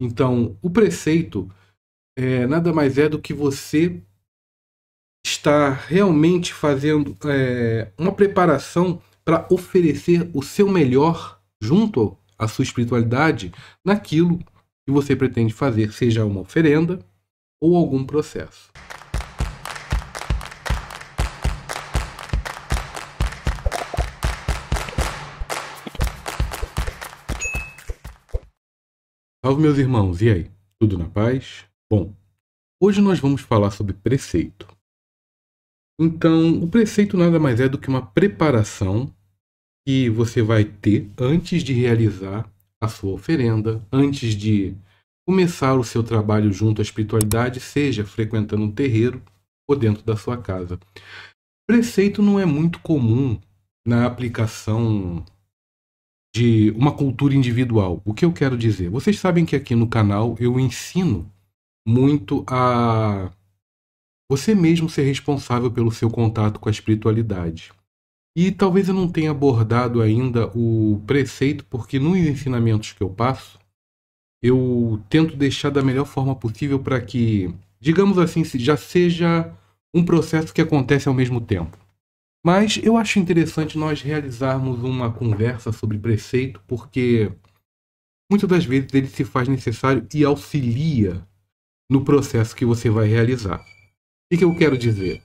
Então, o preceito é, nada mais é do que você estar realmente fazendo é, uma preparação para oferecer o seu melhor junto à sua espiritualidade naquilo que você pretende fazer, seja uma oferenda ou algum processo. Salve meus irmãos, e aí? Tudo na paz? Bom, hoje nós vamos falar sobre preceito. Então, o preceito nada mais é do que uma preparação que você vai ter antes de realizar a sua oferenda, antes de começar o seu trabalho junto à espiritualidade, seja frequentando um terreiro ou dentro da sua casa. Preceito não é muito comum na aplicação de uma cultura individual. O que eu quero dizer? Vocês sabem que aqui no canal eu ensino muito a você mesmo ser responsável pelo seu contato com a espiritualidade. E talvez eu não tenha abordado ainda o preceito, porque nos ensinamentos que eu passo, eu tento deixar da melhor forma possível para que, digamos assim, já seja um processo que acontece ao mesmo tempo. Mas eu acho interessante nós realizarmos uma conversa sobre preceito, porque muitas das vezes ele se faz necessário e auxilia no processo que você vai realizar. O que eu quero dizer?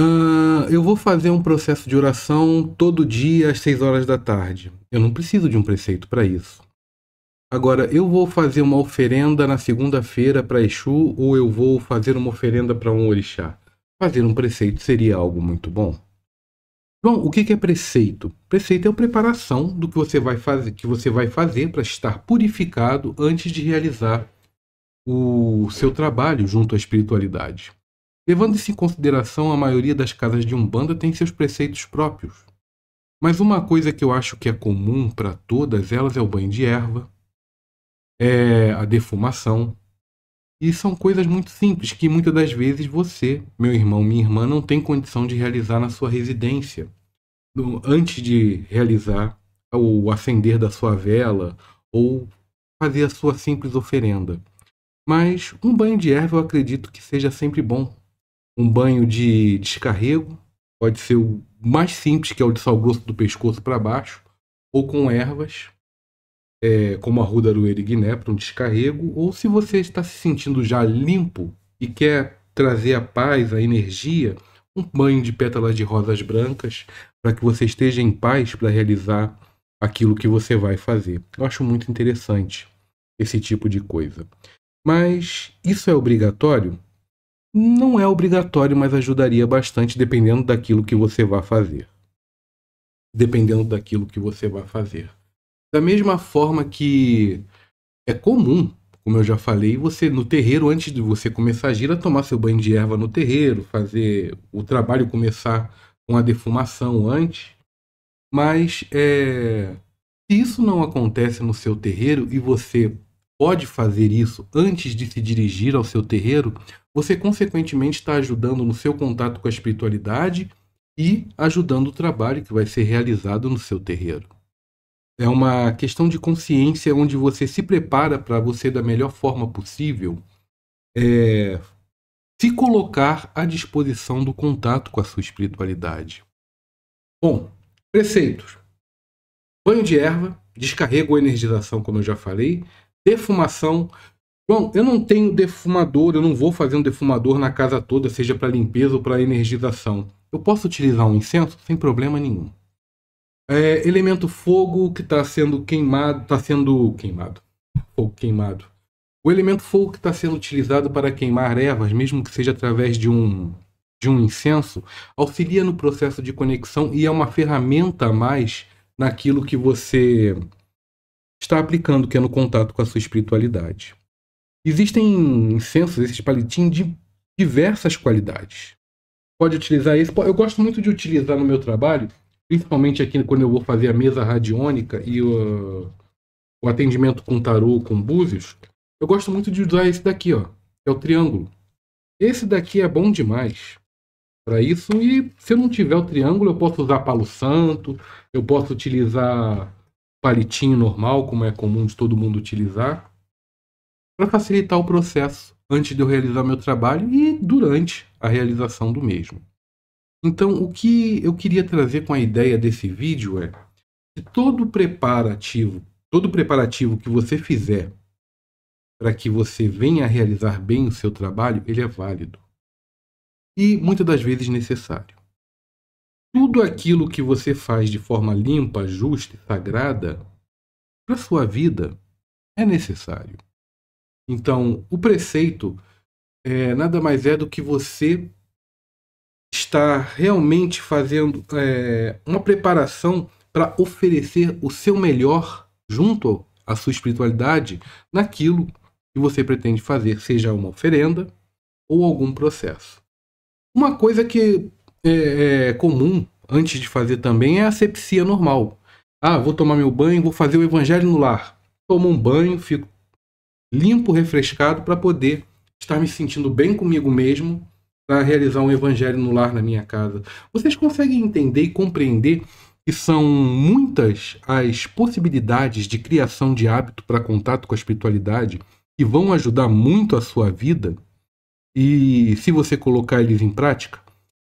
Uh, eu vou fazer um processo de oração todo dia às 6 horas da tarde. Eu não preciso de um preceito para isso. Agora, eu vou fazer uma oferenda na segunda-feira para Exu ou eu vou fazer uma oferenda para um orixá. Fazer um preceito seria algo muito bom. Bom, o que é preceito? Preceito é a preparação do que você vai fazer, que você vai fazer para estar purificado antes de realizar o seu trabalho junto à espiritualidade. Levando-se em consideração, a maioria das casas de Umbanda tem seus preceitos próprios. Mas uma coisa que eu acho que é comum para todas elas é o banho de erva, é a defumação, e são coisas muito simples que muitas das vezes você, meu irmão, minha irmã, não tem condição de realizar na sua residência. Antes de realizar o acender da sua vela ou fazer a sua simples oferenda. Mas um banho de erva eu acredito que seja sempre bom. Um banho de descarrego pode ser o mais simples, que é o de sal grosso do pescoço para baixo, ou com ervas, é, como a Ruda do e Guiné, para um descarrego, ou se você está se sentindo já limpo e quer trazer a paz, a energia, um banho de pétalas de rosas brancas, para que você esteja em paz para realizar aquilo que você vai fazer. Eu acho muito interessante esse tipo de coisa. Mas isso é obrigatório? Não é obrigatório, mas ajudaria bastante dependendo daquilo que você vai fazer. Dependendo daquilo que você vai fazer. Da mesma forma que é comum, como eu já falei, você no terreiro, antes de você começar a gira, tomar seu banho de erva no terreiro, fazer o trabalho começar com a defumação antes. Mas é, se isso não acontece no seu terreiro e você pode fazer isso antes de se dirigir ao seu terreiro, você consequentemente está ajudando no seu contato com a espiritualidade e ajudando o trabalho que vai ser realizado no seu terreiro. É uma questão de consciência onde você se prepara para você, da melhor forma possível, é, se colocar à disposição do contato com a sua espiritualidade. Bom, preceitos. Banho de erva, descarrego ou energização, como eu já falei, defumação. Bom, eu não tenho defumador, eu não vou fazer um defumador na casa toda, seja para limpeza ou para energização. Eu posso utilizar um incenso sem problema nenhum. É, elemento fogo que está sendo queimado, está sendo queimado, fogo queimado. O elemento fogo que está sendo utilizado para queimar ervas, mesmo que seja através de um de um incenso, auxilia no processo de conexão e é uma ferramenta a mais naquilo que você está aplicando, que é no contato com a sua espiritualidade. Existem incensos, esses palitinhos, de diversas qualidades. Pode utilizar esse. Eu gosto muito de utilizar no meu trabalho principalmente aqui quando eu vou fazer a mesa radiônica e o, o atendimento com tarô, com búzios, eu gosto muito de usar esse daqui, ó, que é o triângulo. Esse daqui é bom demais para isso e se eu não tiver o triângulo, eu posso usar palo santo, eu posso utilizar palitinho normal, como é comum de todo mundo utilizar, para facilitar o processo antes de eu realizar meu trabalho e durante a realização do mesmo. Então, o que eu queria trazer com a ideia desse vídeo é que todo preparativo, todo preparativo que você fizer para que você venha a realizar bem o seu trabalho, ele é válido e muitas das vezes necessário. Tudo aquilo que você faz de forma limpa, justa e sagrada para sua vida é necessário. Então, o preceito é, nada mais é do que você está realmente fazendo é, uma preparação para oferecer o seu melhor junto à sua espiritualidade naquilo que você pretende fazer, seja uma oferenda ou algum processo. Uma coisa que é, é comum antes de fazer também é a asepsia normal. Ah, vou tomar meu banho, vou fazer o evangelho no lar. Tomo um banho, fico limpo, refrescado para poder estar me sentindo bem comigo mesmo para realizar um evangelho no lar na minha casa. Vocês conseguem entender e compreender que são muitas as possibilidades de criação de hábito para contato com a espiritualidade que vão ajudar muito a sua vida e se você colocar eles em prática.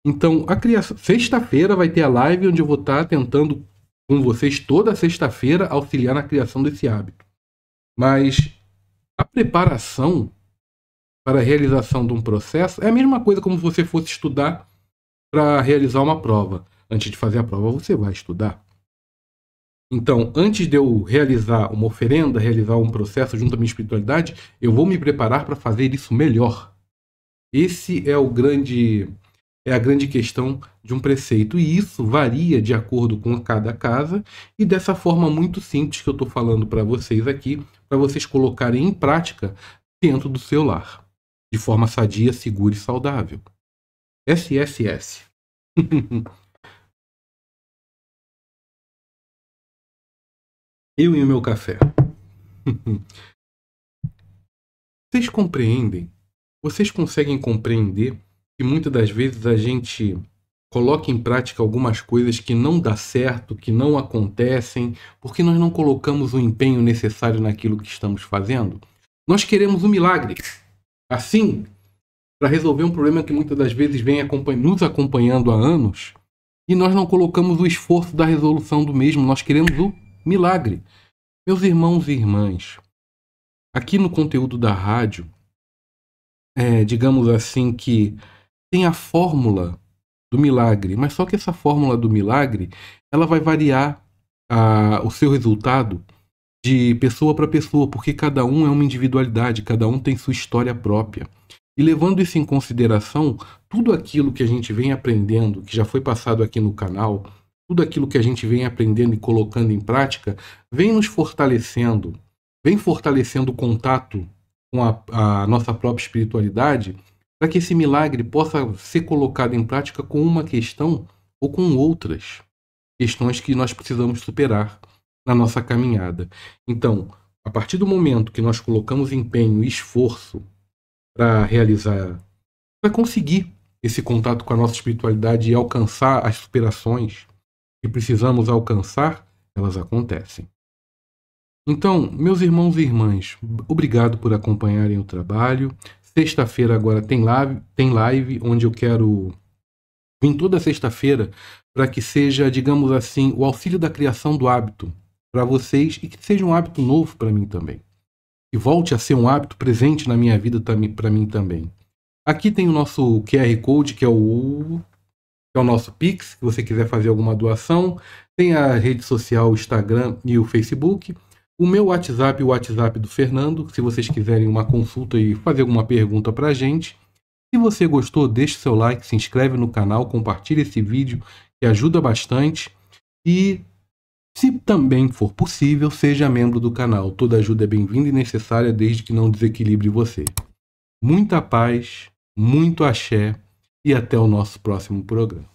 Então, a criação, sexta-feira vai ter a live onde eu vou estar tá tentando com vocês toda sexta-feira auxiliar na criação desse hábito. Mas a preparação para a realização de um processo é a mesma coisa como você fosse estudar para realizar uma prova. Antes de fazer a prova, você vai estudar. Então, antes de eu realizar uma oferenda, realizar um processo junto à minha espiritualidade, eu vou me preparar para fazer isso melhor. Esse é o grande é a grande questão de um preceito e isso varia de acordo com cada casa e dessa forma muito simples que eu estou falando para vocês aqui, para vocês colocarem em prática dentro do seu lar de forma sadia, segura e saudável. SSS. Eu e o meu café. Vocês compreendem? Vocês conseguem compreender que muitas das vezes a gente coloca em prática algumas coisas que não dá certo, que não acontecem, porque nós não colocamos o empenho necessário naquilo que estamos fazendo? Nós queremos um milagre. Assim, para resolver um problema que muitas das vezes vem nos acompanhando há anos, e nós não colocamos o esforço da resolução do mesmo, nós queremos o milagre. Meus irmãos e irmãs, aqui no conteúdo da rádio, é, digamos assim que tem a fórmula do milagre, mas só que essa fórmula do milagre ela vai variar a, o seu resultado de pessoa para pessoa, porque cada um é uma individualidade, cada um tem sua história própria. E levando isso em consideração, tudo aquilo que a gente vem aprendendo, que já foi passado aqui no canal, tudo aquilo que a gente vem aprendendo e colocando em prática, vem nos fortalecendo, vem fortalecendo o contato com a, a nossa própria espiritualidade, para que esse milagre possa ser colocado em prática com uma questão ou com outras questões que nós precisamos superar na nossa caminhada. Então, a partir do momento que nós colocamos empenho e esforço para realizar, para conseguir esse contato com a nossa espiritualidade e alcançar as superações que precisamos alcançar, elas acontecem. Então, meus irmãos e irmãs, obrigado por acompanharem o trabalho. Sexta-feira agora tem live, tem live onde eu quero vir toda sexta-feira para que seja, digamos assim, o auxílio da criação do hábito para vocês e que seja um hábito novo para mim também. E volte a ser um hábito presente na minha vida para mim também. Aqui tem o nosso QR Code, que é o, que é o nosso Pix, se você quiser fazer alguma doação. Tem a rede social, o Instagram e o Facebook. O meu WhatsApp, o WhatsApp do Fernando, se vocês quiserem uma consulta e fazer alguma pergunta para a gente. Se você gostou, deixe seu like, se inscreve no canal, compartilhe esse vídeo, que ajuda bastante. E se também for possível, seja membro do canal. Toda ajuda é bem-vinda e necessária desde que não desequilibre você. Muita paz, muito axé e até o nosso próximo programa.